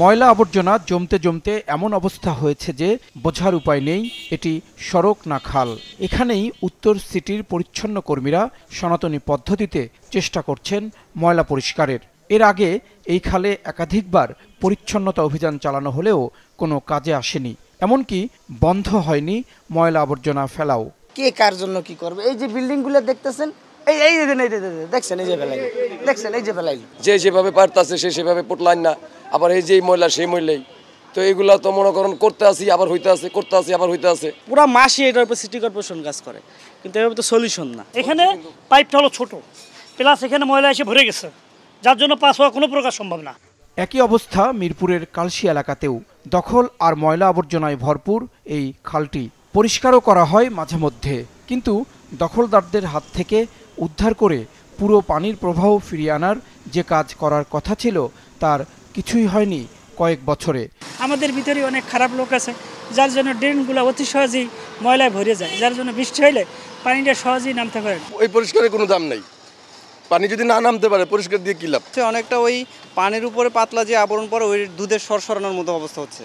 ময়লা আবর্জনা জমতে জমতে এমন অবস্থা হয়েছে যে বোঝার উপায় নেই এটি সড়ক না খাল এখানেই উত্তর সিটির পরিচ্ছন্ন কর্মীরা সনাতনী পদ্ধতিতে চেষ্টা করছেন ময়লা পরিষ্কারের এর আগে এই খালে একাধিকবার পরিচ্ছন্নতা অভিযান চালানো হলেও কোনো কাজে আসেনি এমনকি বন্ধ হয়নি ময়লা আবর্জনা ফেলাও কে কার জন্য কি করবে এই যে বিল্ডিংগুলো দেখতেছেন এই এই দেখছেন এই যে ফেলাইল দেখছেন এই যে ফেলাইল যে যেভাবে পারতাছে সে সেভাবে পটলাইন না আবার এই যে ময়লা সেই মহিলাই তো এগুলা তো মনে করেন করতে আসি আবার হইতে আছে করতে আসি আবার হইতে আছে পুরা মাসি এটার উপর সিটি কর্পোরেশন কাজ করে কিন্তু এভাবে তো সলিউশন না এখানে পাইপটা হলো ছোট প্লাস এখানে ময়লা এসে ভরে গেছে যার জন্য পাস হওয়া কোনো প্রকার সম্ভব না একই অবস্থা মিরপুরের কালশি এলাকাতেও দখল আর ময়লা আবর্জনায় ভরপুর এই খালটি পরিষ্কারও করা হয় মাঝে মধ্যে কিন্তু দখলদারদের হাত থেকে উদ্ধার করে পুরো পানির প্রবাহ ফিরিয়ে আনার যে কাজ করার কথা ছিল তার কিছুই হয়নি কয়েক বছরে আমাদের ভিতরে অনেক খারাপ লোক আছে যার জন্য ড্রেনগুলো অতি সহজেই ময়লায় ভরে যায় যার জন্য বৃষ্টি হইলে পানিটা সহজেই নামতে পারে ওই পরিষ্কারের কোনো দাম নেই পানি যদি না নামতে পারে পরিষ্কার দিয়ে কি লাভ অনেকটা ওই পানির উপরে পাতলা যে আবরণ পরে ওই দুধের সর সরানোর মতো অবস্থা হচ্ছে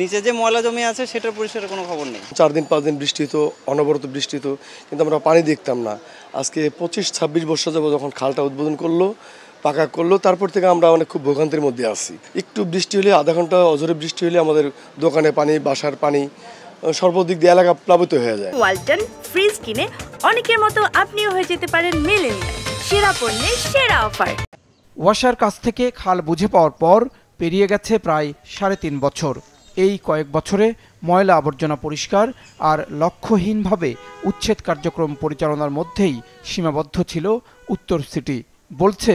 নিচে যে ময়লা জমি আছে সেটার পরিষ্কার কোনো খবর নেই চার দিন পাঁচ দিন বৃষ্টি হতো অনবরত বৃষ্টি হতো কিন্তু আমরা পানি দেখতাম না আজকে পঁচিশ ছাব্বিশ বছর যাবো যখন খালটা উদ্বোধন করলো পাকা করলো তারপর থেকে আমরা অনেক মানে খুব ভোগান্তির মধ্যে আসি একটু বৃষ্টি হলে আধা ঘন্টা অজরে বৃষ্টি হলে আমাদের দোকানে পানি বাসার পানি সর্বদিক দিয়ে এলাকা প্লাবিত হয়ে যায় ওয়ালটন ফ্রিজ কিনে অনেকের মতো আপনিও হয়ে যেতে পারেন মেলেনিয়া সেরা পণ্যের সেরা অফার ওয়াশার কাছ থেকে খাল বুঝে পাওয়ার পর পেরিয়ে গেছে প্রায় সাড়ে তিন বছর এই কয়েক বছরে ময়লা আবর্জনা পরিষ্কার আর লক্ষ্যহীনভাবে উচ্ছেদ কার্যক্রম পরিচালনার মধ্যেই সীমাবদ্ধ ছিল উত্তর সিটি বলছে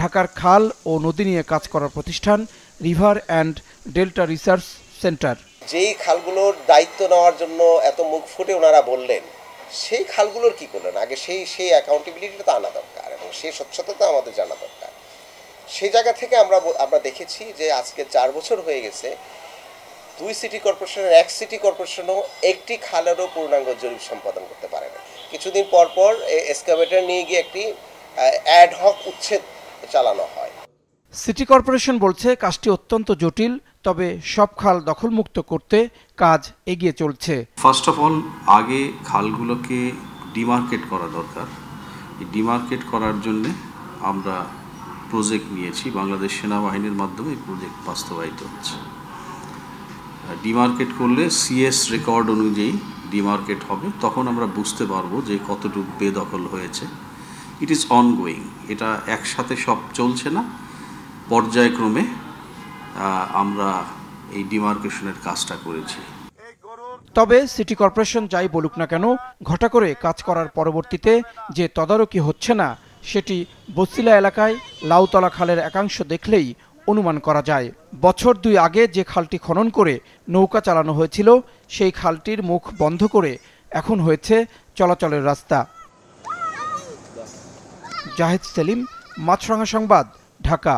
ঢাকার খাল ও নদী নিয়ে কাজ করার প্রতিষ্ঠান River and Delta Research Centre যেই খালগুলোর দায়িত্ব নেওয়ার জন্য এত মুখ ফুটে ওনারা বললেন সেই খালগুলোর কি করলেন আগে সেই সেই অ্যাকাউন্টেবিলিটিটা তো আনা দরকার এবং সেই স্বচ্ছতা আমাদের জানা দরকার সেই জায়গা থেকে আমরা আমরা দেখেছি যে আজকে চার বছর হয়ে গেছে দুই সিটি কর্পোরেশনের এক সিটি কর্পোরেশনও একটি খালেরও পূর্ণাঙ্গ জরিপ সম্পাদন করতে পারে না কিছুদিন পর পর এসকাভেটার নিয়ে গিয়ে একটি অ্যাডহক উচ্ছেদ চালানো হয় সিটি কর্পোরেশন বলছে কাজটি অত্যন্ত জটিল তবে সব খাল দখলমুক্ত করতে কাজ এগিয়ে চলছে ফার্স্ট অফ অল আগে খালগুলোকে ডিমার্কেট করা দরকার ডিমার্কেট করার জন্যে আমরা প্রজেক্ট নিয়েছি বাংলাদেশ সেনাবাহিনীর মাধ্যমে এই প্রজেক্ট বাস্তবায়িত হচ্ছে ডিমার্কেট করলে সিএস রেকর্ড অনুযায়ী ডিমার্কেট হবে তখন আমরা বুঝতে পারবো যে কতটুকু বেদখল হয়েছে ইট ইজ অনগোয়িং এটা একসাথে সব চলছে না পর্যায়ক্রমে আমরা এই ডিমার্কেশনের কাজটা করেছি তবে সিটি কর্পোরেশন যাই বলুক না কেন ঘটা করে কাজ করার পরবর্তীতে যে তদারকি হচ্ছে না সেটি বসিলা এলাকায় লাউতলা খালের একাংশ দেখলেই অনুমান করা যায় বছর দুই আগে যে খালটি খনন করে নৌকা চালানো হয়েছিল সেই খালটির মুখ বন্ধ করে এখন হয়েছে চলাচলের রাস্তা জাহেদ সেলিম মাছরাঙা সংবাদ ঢাকা